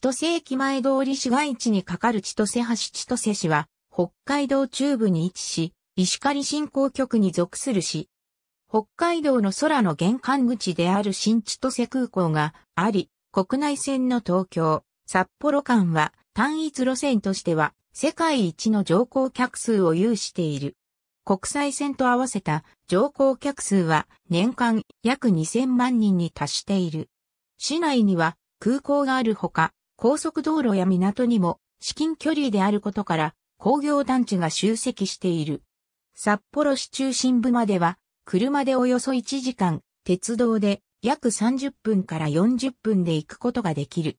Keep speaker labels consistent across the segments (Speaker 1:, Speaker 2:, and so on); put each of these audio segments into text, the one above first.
Speaker 1: 千歳駅前通り市街地に架かる千歳橋千歳市は、北海道中部に位置し、石狩振興局に属する市。北海道の空の玄関口である新千歳空港があり、国内線の東京、札幌間は単一路線としては世界一の乗降客数を有している。国際線と合わせた乗降客数は年間約2000万人に達している。市内には空港があるほか、高速道路や港にも至近距離であることから工業団地が集積している。札幌市中心部までは車でおよそ1時間、鉄道で約30分から40分で行くことができる。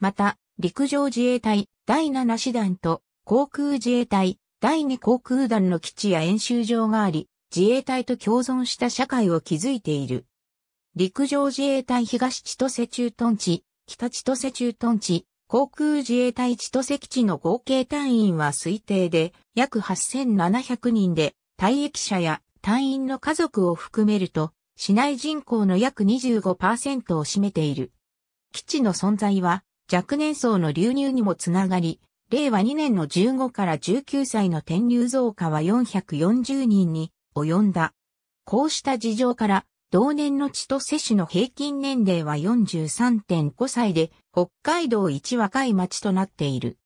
Speaker 1: また、陸上自衛隊第7師団と航空自衛隊第2航空団の基地や演習場があり、自衛隊と共存した社会を築いている。陸上自衛隊東千歳駐屯地、北千歳駐屯地、航空自衛隊千歳基地の合計隊員は推定で約8700人で、退役者や隊員の家族を含めると、市内人口の約25%を占めている。基地の存在は若年層の流入にもつながり、令和2年の15から19歳の転入増加は440人に及んだ。こうした事情から、同年の千歳市の平均年齢は43.5歳で、北海道一若い町となっている。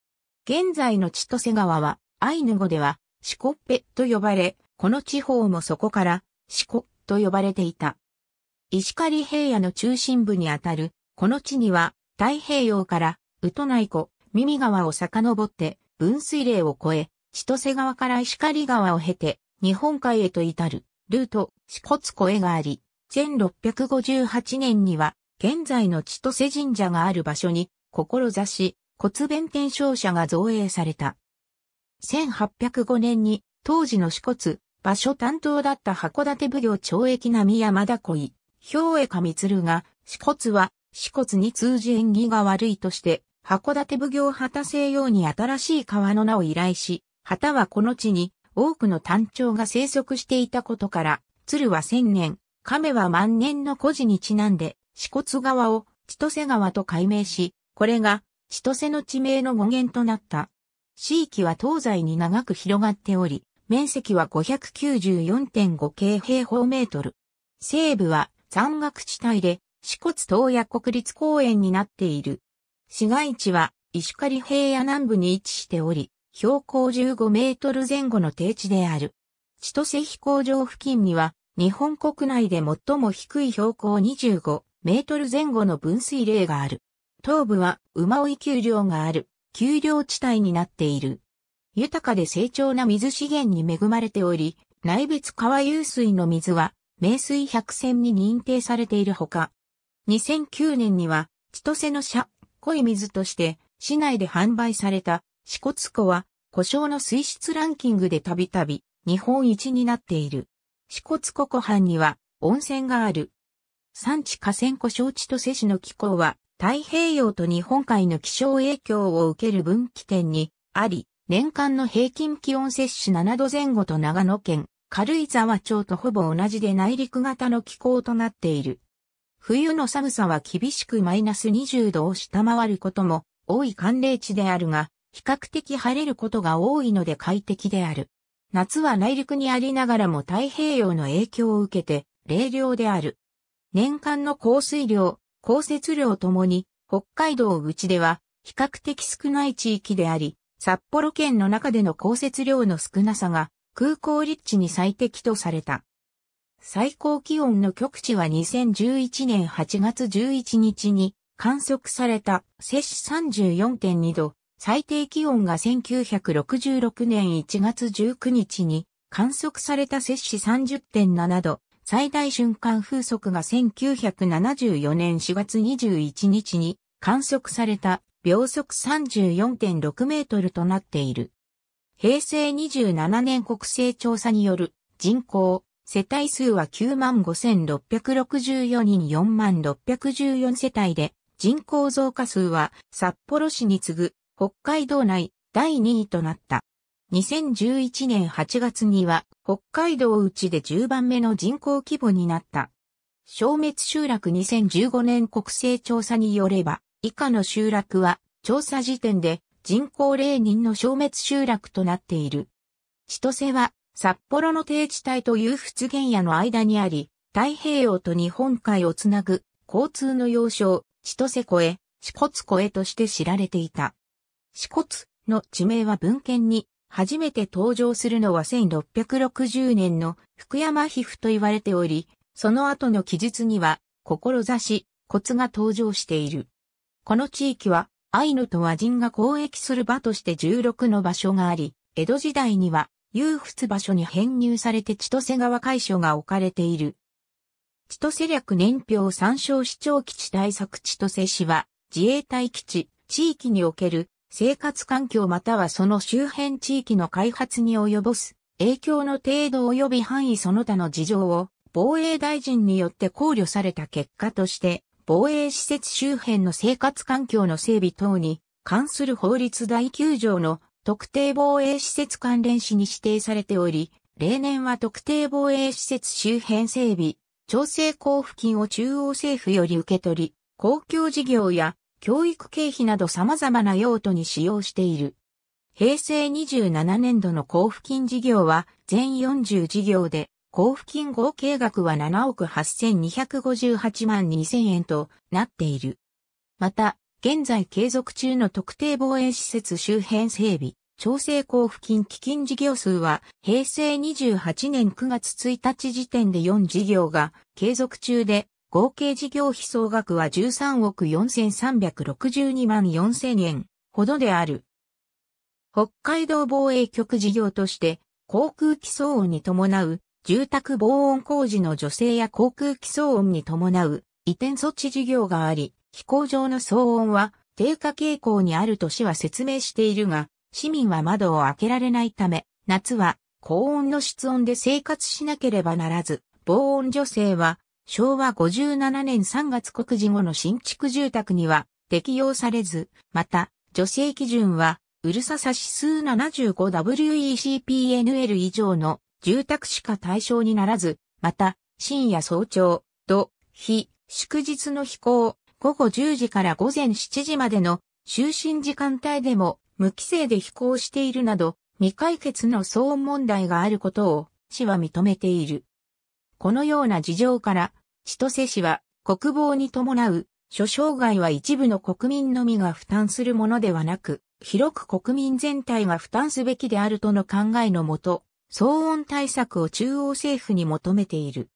Speaker 1: 現在の千歳川は、アイヌ語では、シコッペと呼ばれ、この地方もそこから、シコと呼ばれていた。石狩平野の中心部にあたる、この地には、太平洋から、宇都内湖、耳川を遡って、分水嶺を越え、千歳川から石狩川を経て、日本海へと至る、ルート、コツ湖へがあり、1658年には、現在の千歳神社がある場所に、志、骨弁天勝者が造営された。1805年に、当時の支骨、場所担当だった函館奉行懲役並山田恋、兵衛上鶴が、支骨は、支骨に通じ縁起が悪いとして、函館奉行旗西洋に新しい川の名を依頼し、旗はこの地に多くの単調が生息していたことから、鶴は千年、亀は万年の古事にちなんで、四骨川を千歳川と改名し、これが千歳の地名の語源となった。地域は東西に長く広がっており、面積は594.5京平方メートル。西部は山岳地帯で、四骨東野国立公園になっている。市街地は石狩平野南部に位置しており、標高15メートル前後の低地である。千歳飛行場付近には、日本国内で最も低い標高25メートル前後の分水嶺がある。東部は馬追丘陵がある、丘陵地帯になっている。豊かで成長な水資源に恵まれており、内別川湧水の水は、名水百選に認定されているほか、2009年には、千歳の社、濃い水として、市内で販売された、四骨湖は、故障の水質ランキングでたびたび、日本一になっている。四骨湖湖畔には、温泉がある。産地河川湖小地と瀬市の気候は、太平洋と日本海の気象影響を受ける分岐点にあり、年間の平均気温摂種。7度前後と長野県、軽井沢町とほぼ同じで内陸型の気候となっている。冬の寒さは厳しくマイナス20度を下回ることも多い寒冷地であるが、比較的晴れることが多いので快適である。夏は内陸にありながらも太平洋の影響を受けて、冷涼である。年間の降水量、降雪量ともに、北海道内では比較的少ない地域であり、札幌県の中での降雪量の少なさが空港立地に最適とされた。最高気温の極地は2011年8月11日に観測された摂氏34.2度、最低気温が1966年1月19日に観測された摂氏30.7度、最大瞬間風速が1974年4月21日に観測された秒速34.6メートルとなっている。平成27年国勢調査による人口、世帯数は95,664人4,614世帯で、人口増加数は札幌市に次ぐ北海道内第2位となった。2011年8月には北海道内で10番目の人口規模になった。消滅集落2015年国勢調査によれば、以下の集落は調査時点で人口0人の消滅集落となっている。千歳は札幌の低地帯という仏原野の間にあり、太平洋と日本海をつなぐ交通の要衝、千歳越え、四骨越えとして知られていた。四骨の地名は文献に初めて登場するのは1660年の福山皮膚と言われており、その後の記述には、志、コツが登場している。この地域は、アイヌと和人が交易する場として16の場所があり、江戸時代には、有仏場所に編入されて千歳川海所が置かれている。千歳略年表参照市長基地対策千歳市は、自衛隊基地、地域における生活環境またはその周辺地域の開発に及ぼす影響の程度及び範囲その他の事情を防衛大臣によって考慮された結果として防衛施設周辺の生活環境の整備等に関する法律第9条の特定防衛施設関連死に指定されており、例年は特定防衛施設周辺整備、調整交付金を中央政府より受け取り、公共事業や教育経費など様々な用途に使用している。平成27年度の交付金事業は全40事業で、交付金合計額は7億8258万2000円となっている。また、現在継続中の特定防衛施設周辺整備、調整交付金基金事業数は平成28年9月1日時点で4事業が継続中で合計事業費総額は13億4362万4000円ほどである。北海道防衛局事業として、航空機騒音に伴う、住宅防音工事の助成や航空機騒音に伴う移転措置事業があり、飛行場の騒音は低下傾向にあると市は説明しているが、市民は窓を開けられないため、夏は高温の室温で生活しなければならず、防音助成は昭和57年3月告示後の新築住宅には適用されず、また、女性基準は、うるささ指数 75WECPNL 以上の住宅しか対象にならず、また、深夜早朝、土、日、祝日の飛行、午後10時から午前7時までの就寝時間帯でも無規制で飛行しているなど、未解決の騒音問題があることを、市は認めている。このような事情から、千歳市は国防に伴う諸障害は一部の国民のみが負担するものではなく、広く国民全体が負担すべきであるとの考えのもと、騒音対策を中央政府に求めている。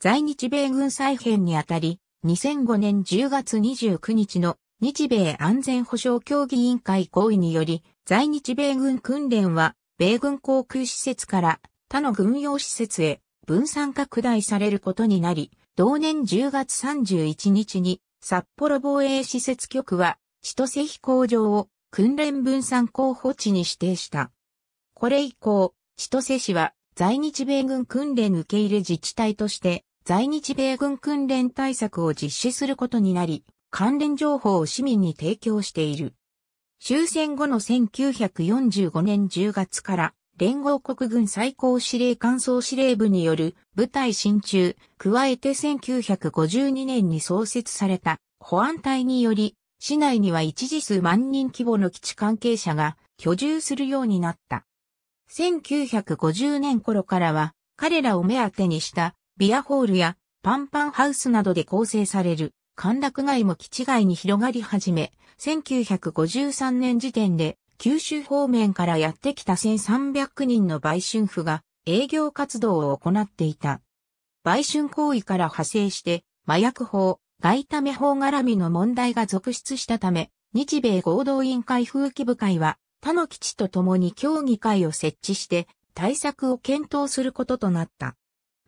Speaker 1: 在日米軍再編にあたり、2005年10月29日の日米安全保障協議委員会合意により、在日米軍訓練は、米軍航空施設から他の軍用施設へ分散拡大されることになり、同年10月31日に札幌防衛施設局は千歳飛行場を訓練分散候補地に指定した。これ以降、千歳市は在日米軍訓練受け入れ自治体として在日米軍訓練対策を実施することになり、関連情報を市民に提供している。終戦後の1945年10月から連合国軍最高司令官総司令部による部隊進駐、加えて1952年に創設された保安隊により、市内には一時数万人規模の基地関係者が居住するようになった。1950年頃からは、彼らを目当てにしたビアホールやパンパンハウスなどで構成される歓楽街も基地外に広がり始め、1953年時点で九州方面からやってきた1300人の売春婦が営業活動を行っていた。売春行為から派生して、麻薬法、外為法絡みの問題が続出したため、日米合同委員会風紀部会は、他の基地と共に協議会を設置して、対策を検討することとなった。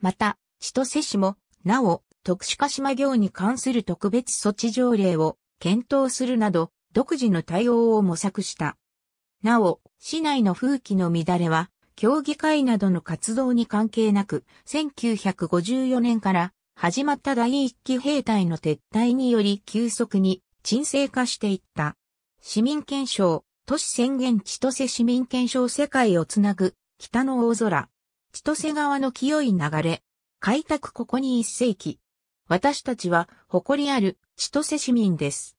Speaker 1: また、千歳市も、なお、特殊化島業に関する特別措置条例を検討するなど、独自の対応を模索した。なお、市内の風紀の乱れは、協議会などの活動に関係なく、1954年から始まった第一期兵隊の撤退により急速に沈静化していった。市民憲章、都市宣言千歳市民憲章世界をつなぐ、北の大空。千歳川の清い流れ。開拓ここに一世紀。私たちは誇りある千歳市民です。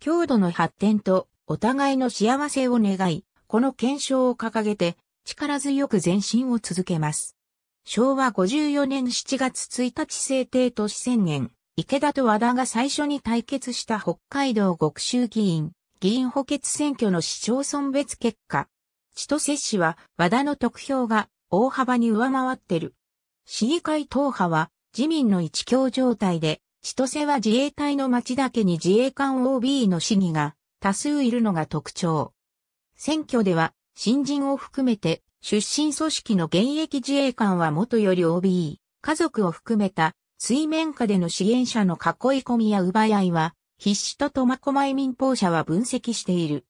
Speaker 1: 郷土の発展とお互いの幸せを願い、この検証を掲げて、力強く前進を続けます。昭和54年7月1日制定都市宣言、池田と和田が最初に対決した北海道極州議員、議員補欠選挙の市町村別結果。千歳市は和田の得票が大幅に上回ってる。市議会党派は自民の一強状態で、千歳は自衛隊の町だけに自衛官 OB の市議が多数いるのが特徴。選挙では、新人を含めて、出身組織の現役自衛官は元より OB、家族を含めた、水面下での支援者の囲い込みや奪い合いは、必死と苫小牧民放社は分析している。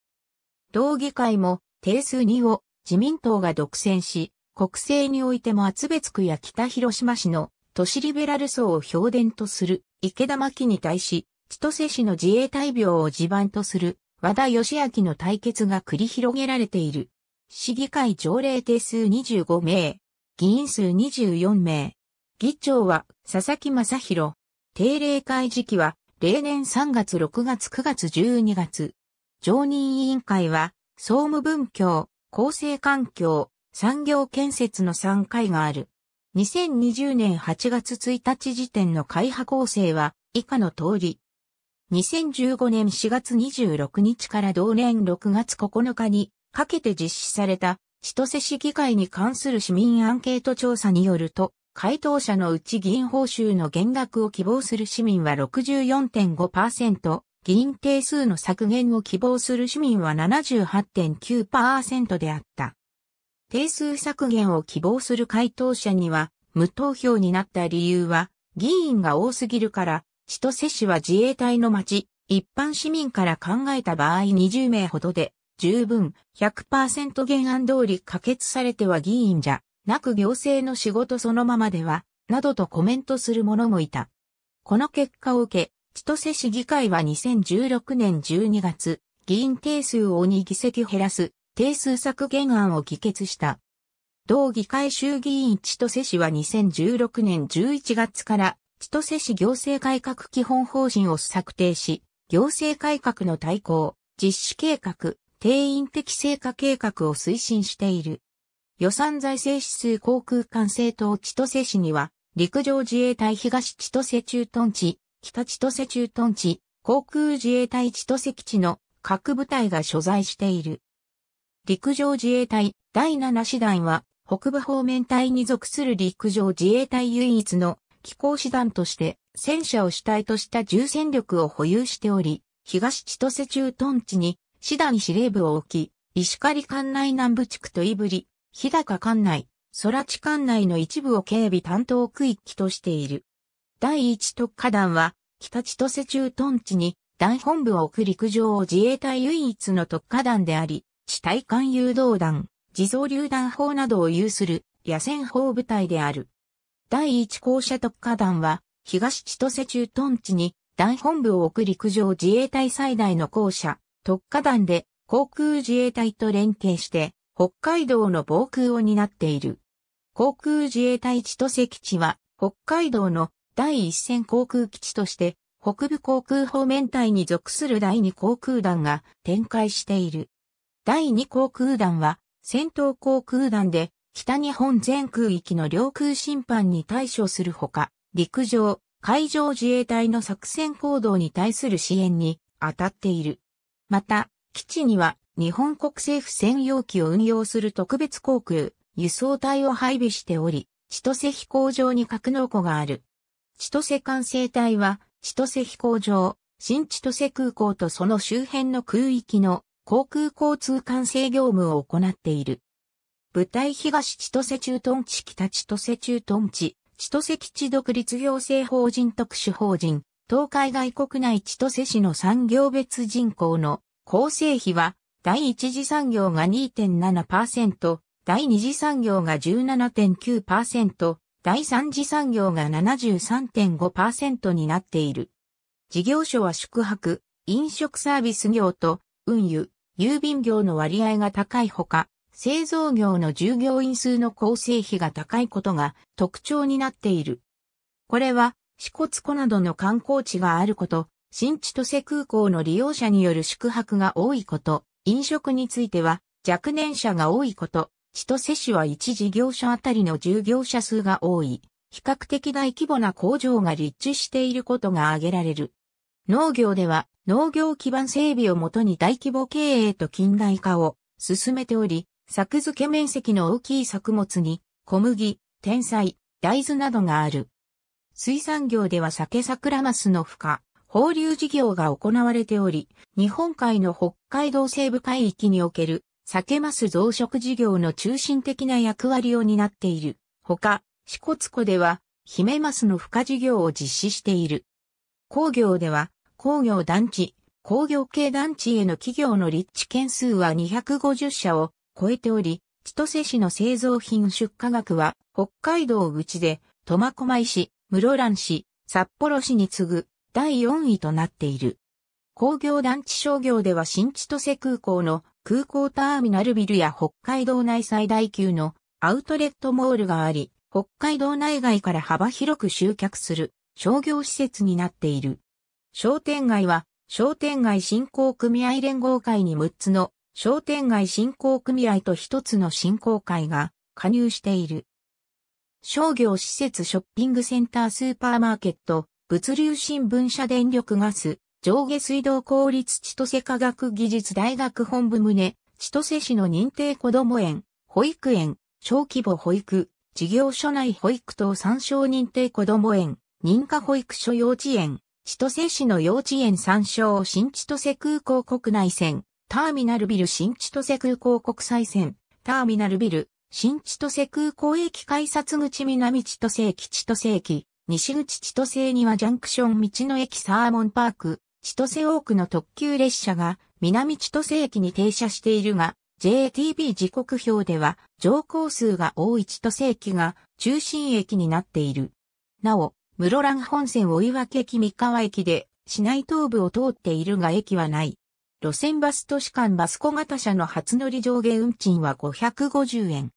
Speaker 1: 同議会も定数2を自民党が独占し、国政においても厚別区や北広島市の都市リベラル層を評伝とする池田真紀に対し、千歳市の自衛隊病を地盤とする和田義明の対決が繰り広げられている。市議会条例定数25名、議員数24名。議長は佐々木正宏。定例会時期は例年3月6月9月12月。常任委員会は総務文教、厚生環境、産業建設の3回がある。2020年8月1日時点の会派構成は以下の通り。2015年4月26日から同年6月9日にかけて実施された千歳市議会に関する市民アンケート調査によると、回答者のうち議員報酬の減額を希望する市民は64.5%、議員定数の削減を希望する市民は78.9%であった。定数削減を希望する回答者には、無投票になった理由は、議員が多すぎるから、千歳市は自衛隊の町、一般市民から考えた場合20名ほどで、十分100%原案通り可決されては議員じゃなく行政の仕事そのままでは、などとコメントする者もいた。この結果を受け、千歳市議会は2016年12月、議員定数を2議席減らす、定数削減案を議決した。同議会衆議院千歳市は2016年11月から千歳市行政改革基本方針を策定し、行政改革の対抗、実施計画、定員的成果計画を推進している。予算財政指数航空管制塔千歳市には、陸上自衛隊東千歳駐屯地、北千歳駐屯地、航空自衛隊千歳基地の各部隊が所在している。陸上自衛隊第7師団は北部方面隊に属する陸上自衛隊唯一の機構師団として戦車を主体とした重戦力を保有しており、東千歳駐屯地に師団司令部を置き、石狩管内南部地区といぶり、日高管内、空地管内の一部を警備担当区域としている。第一特化団は、北千歳駐屯地に、団本部を置く陸上自衛隊唯一の特化団であり、地対艦誘導弾、自走榴弾砲などを有する野戦砲部隊である。第1校舎特化団は、東千歳駐屯地に団本部を置く陸上自衛隊最大の校舎、特化団で航空自衛隊と連携して、北海道の防空を担っている。航空自衛隊千歳基地は、北海道の第一線航空基地として、北部航空方面隊に属する第2航空団が展開している。第2航空団は、戦闘航空団で、北日本全空域の領空侵犯に対処するほか、陸上、海上自衛隊の作戦行動に対する支援に当たっている。また、基地には日本国政府専用機を運用する特別航空、輸送隊を配備しており、千歳飛行場に格納庫がある。千歳管制隊は、千歳飛行場、新千歳空港とその周辺の空域の航空交通管制業務を行っている。舞台東千歳駐屯地北千歳駐屯地、千歳基地独立行政法人特殊法人、東海外国内千歳市の産業別人口の構成比は、第一次産業が2.7%、第二次産業が17.9%、第三次産業が73.5%になっている。事業所は宿泊、飲食サービス業と運輸、郵便業の割合が高いほか、製造業の従業員数の構成比が高いことが特徴になっている。これは、支骨湖などの観光地があること、新千歳空港の利用者による宿泊が多いこと、飲食については若年者が多いこと、千歳市は一事業者あたりの従業者数が多い、比較的大規模な工場が立地していることが挙げられる。農業では農業基盤整備をもとに大規模経営と近代化を進めており、作付け面積の大きい作物に小麦、天才、大豆などがある。水産業では酒桜マスの孵化、放流事業が行われており、日本海の北海道西部海域における酒マス増殖事業の中心的な役割を担っている。ほか、四骨湖では、ヒメマスの孵化事業を実施している。工業では、工業団地、工業系団地への企業の立地件数は250社を超えており、千歳市の製造品出荷額は、北海道口で、苫小牧市、室蘭市、札幌市に次ぐ第4位となっている。工業団地商業では新千歳空港の空港ターミナルビルや北海道内最大級のアウトレットモールがあり、北海道内外から幅広く集客する商業施設になっている。商店街は商店街振興組合連合会に6つの商店街振興組合と一つの振興会が加入している。商業施設ショッピングセンタースーパーマーケット、物流新聞社電力ガス、上下水道公立千歳科学技術大学本部棟、千歳市の認定こども園、保育園、小規模保育、事業所内保育等参照認定こども園、認可保育所幼稚園、千歳市の幼稚園参照新千歳空港国内線、ターミナルビル新千歳空港国際線、ターミナルビル、新千歳空港駅改札口南千歳駅千歳駅、西口千歳にはジャンクション道の駅サーモンパーク、千歳多くの特急列車が南千歳駅に停車しているが、JTB 時刻表では乗降数が多い千歳駅が中心駅になっている。なお、室蘭本線追分駅三河駅で市内東部を通っているが駅はない。路線バス都市間バス小型車の初乗り上限運賃は550円。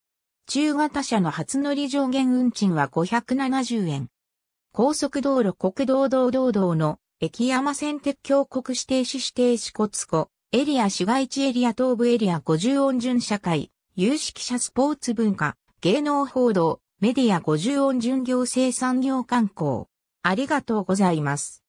Speaker 1: 中型車の初乗り上限運賃は570円。高速道路国道道道道の駅山線鉄橋国指定市指定市コツコ、エリア市街地エリア東部エリア50音順社会、有識者スポーツ文化、芸能報道、メディア50音順行政産業観光。ありがとうございます。